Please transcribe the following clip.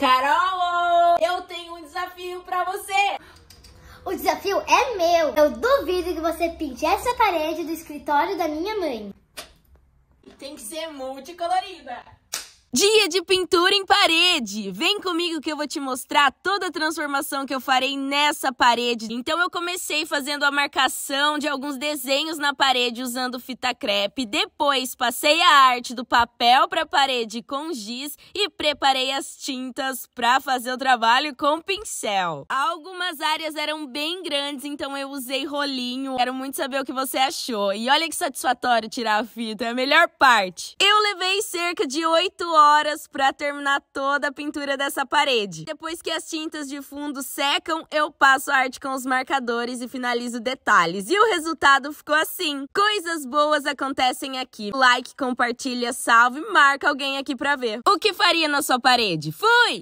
Carol, eu tenho um desafio para você. O desafio é meu. Eu duvido que você pinte essa parede do escritório da minha mãe. Tem que ser multicolorida. Dia de pintura em parede! Vem comigo que eu vou te mostrar toda a transformação que eu farei nessa parede. Então eu comecei fazendo a marcação de alguns desenhos na parede usando fita crepe, depois passei a arte do papel para a parede com giz e preparei as tintas para fazer o trabalho com pincel. Algumas áreas eram bem grandes, então eu usei rolinho. Quero muito saber o que você achou. E olha que satisfatório tirar a fita, é a melhor parte. Eu levei cerca de 8 horas horas para terminar toda a pintura dessa parede. Depois que as tintas de fundo secam, eu passo a arte com os marcadores e finalizo detalhes. E o resultado ficou assim. Coisas boas acontecem aqui. Like, compartilha, salve, marca alguém aqui para ver. O que faria na sua parede? Fui!